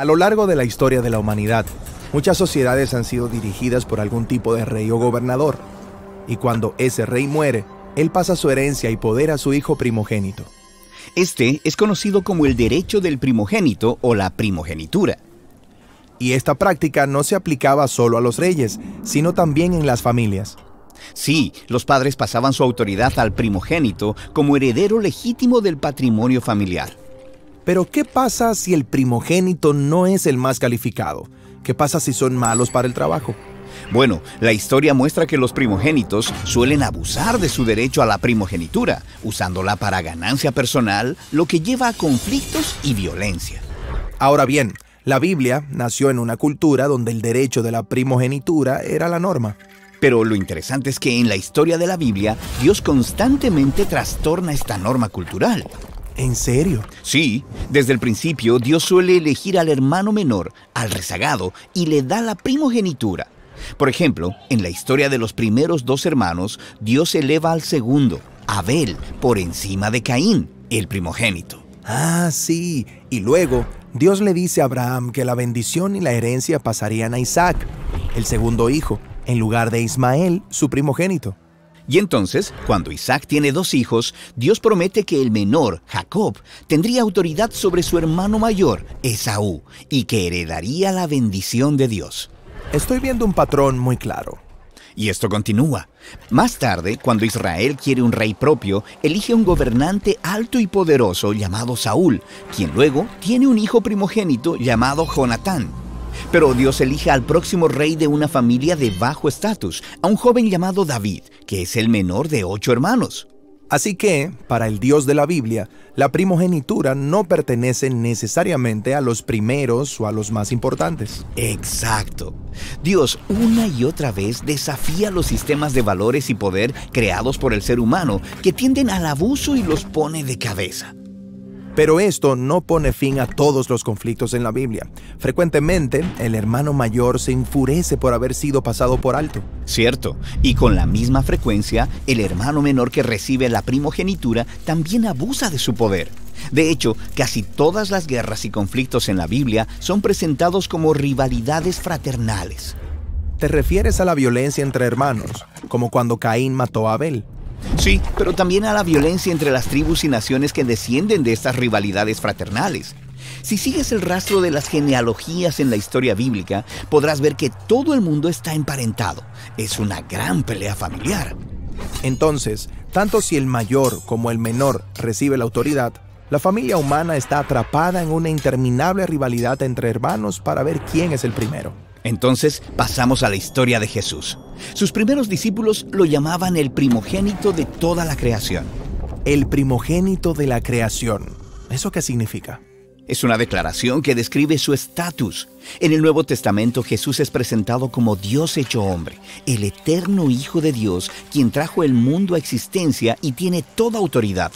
A lo largo de la historia de la humanidad, muchas sociedades han sido dirigidas por algún tipo de rey o gobernador, y cuando ese rey muere, él pasa su herencia y poder a su hijo primogénito. Este es conocido como el derecho del primogénito o la primogenitura. Y esta práctica no se aplicaba solo a los reyes, sino también en las familias. Sí, los padres pasaban su autoridad al primogénito como heredero legítimo del patrimonio familiar. Pero ¿qué pasa si el primogénito no es el más calificado? ¿Qué pasa si son malos para el trabajo? Bueno, la historia muestra que los primogénitos suelen abusar de su derecho a la primogenitura, usándola para ganancia personal, lo que lleva a conflictos y violencia. Ahora bien, la Biblia nació en una cultura donde el derecho de la primogenitura era la norma. Pero lo interesante es que en la historia de la Biblia, Dios constantemente trastorna esta norma cultural. ¿En serio? Sí, desde el principio Dios suele elegir al hermano menor, al rezagado, y le da la primogenitura. Por ejemplo, en la historia de los primeros dos hermanos, Dios eleva al segundo, Abel, por encima de Caín, el primogénito. Ah, sí. Y luego, Dios le dice a Abraham que la bendición y la herencia pasarían a Isaac, el segundo hijo, en lugar de Ismael, su primogénito. Y entonces, cuando Isaac tiene dos hijos, Dios promete que el menor, Jacob, tendría autoridad sobre su hermano mayor, Esaú, y que heredaría la bendición de Dios. Estoy viendo un patrón muy claro. Y esto continúa. Más tarde, cuando Israel quiere un rey propio, elige un gobernante alto y poderoso llamado Saúl, quien luego tiene un hijo primogénito llamado Jonatán. Pero Dios elige al próximo rey de una familia de bajo estatus, a un joven llamado David, que es el menor de ocho hermanos. Así que, para el Dios de la Biblia, la primogenitura no pertenece necesariamente a los primeros o a los más importantes. Exacto. Dios una y otra vez desafía los sistemas de valores y poder creados por el ser humano que tienden al abuso y los pone de cabeza. Pero esto no pone fin a todos los conflictos en la Biblia. Frecuentemente, el hermano mayor se enfurece por haber sido pasado por alto. Cierto, y con la misma frecuencia, el hermano menor que recibe la primogenitura también abusa de su poder. De hecho, casi todas las guerras y conflictos en la Biblia son presentados como rivalidades fraternales. Te refieres a la violencia entre hermanos, como cuando Caín mató a Abel. Sí, pero también a la violencia entre las tribus y naciones que descienden de estas rivalidades fraternales. Si sigues el rastro de las genealogías en la historia bíblica, podrás ver que todo el mundo está emparentado. Es una gran pelea familiar. Entonces, tanto si el mayor como el menor recibe la autoridad, la familia humana está atrapada en una interminable rivalidad entre hermanos para ver quién es el primero. Entonces pasamos a la historia de Jesús. Sus primeros discípulos lo llamaban el primogénito de toda la creación. El primogénito de la creación. ¿Eso qué significa? Es una declaración que describe su estatus. En el Nuevo Testamento Jesús es presentado como Dios hecho hombre, el eterno Hijo de Dios, quien trajo el mundo a existencia y tiene toda autoridad.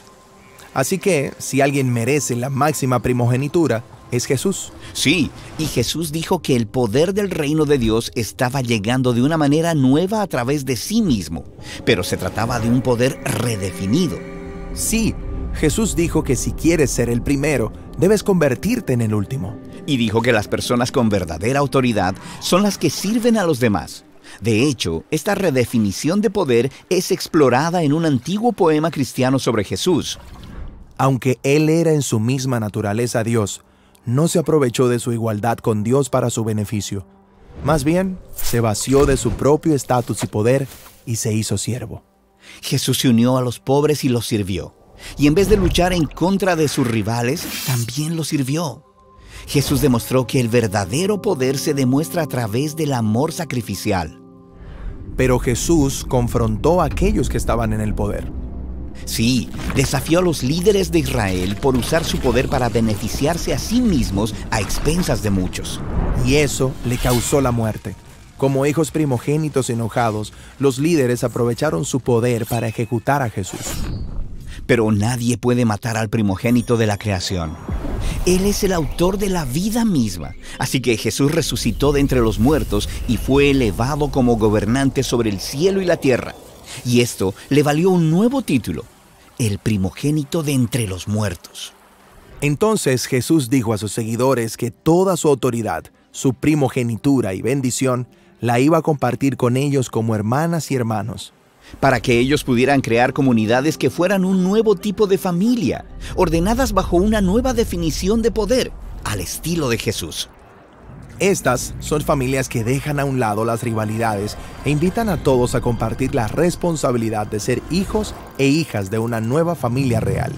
Así que, si alguien merece la máxima primogenitura, es Jesús. Sí, y Jesús dijo que el poder del reino de Dios estaba llegando de una manera nueva a través de sí mismo, pero se trataba de un poder redefinido. Sí, Jesús dijo que si quieres ser el primero, debes convertirte en el último. Y dijo que las personas con verdadera autoridad son las que sirven a los demás. De hecho, esta redefinición de poder es explorada en un antiguo poema cristiano sobre Jesús. Aunque él era en su misma naturaleza Dios, no se aprovechó de su igualdad con Dios para su beneficio. Más bien, se vació de su propio estatus y poder y se hizo siervo. Jesús se unió a los pobres y los sirvió. Y en vez de luchar en contra de sus rivales, también los sirvió. Jesús demostró que el verdadero poder se demuestra a través del amor sacrificial. Pero Jesús confrontó a aquellos que estaban en el poder. Sí, desafió a los líderes de Israel por usar su poder para beneficiarse a sí mismos a expensas de muchos. Y eso le causó la muerte. Como hijos primogénitos enojados, los líderes aprovecharon su poder para ejecutar a Jesús. Pero nadie puede matar al primogénito de la creación. Él es el autor de la vida misma. Así que Jesús resucitó de entre los muertos y fue elevado como gobernante sobre el cielo y la tierra y esto le valió un nuevo título, el primogénito de entre los muertos. Entonces Jesús dijo a sus seguidores que toda su autoridad, su primogenitura y bendición la iba a compartir con ellos como hermanas y hermanos. Para que ellos pudieran crear comunidades que fueran un nuevo tipo de familia, ordenadas bajo una nueva definición de poder, al estilo de Jesús. Estas son familias que dejan a un lado las rivalidades e invitan a todos a compartir la responsabilidad de ser hijos e hijas de una nueva familia real.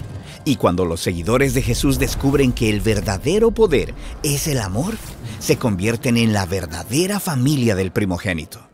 Y cuando los seguidores de Jesús descubren que el verdadero poder es el amor, se convierten en la verdadera familia del primogénito.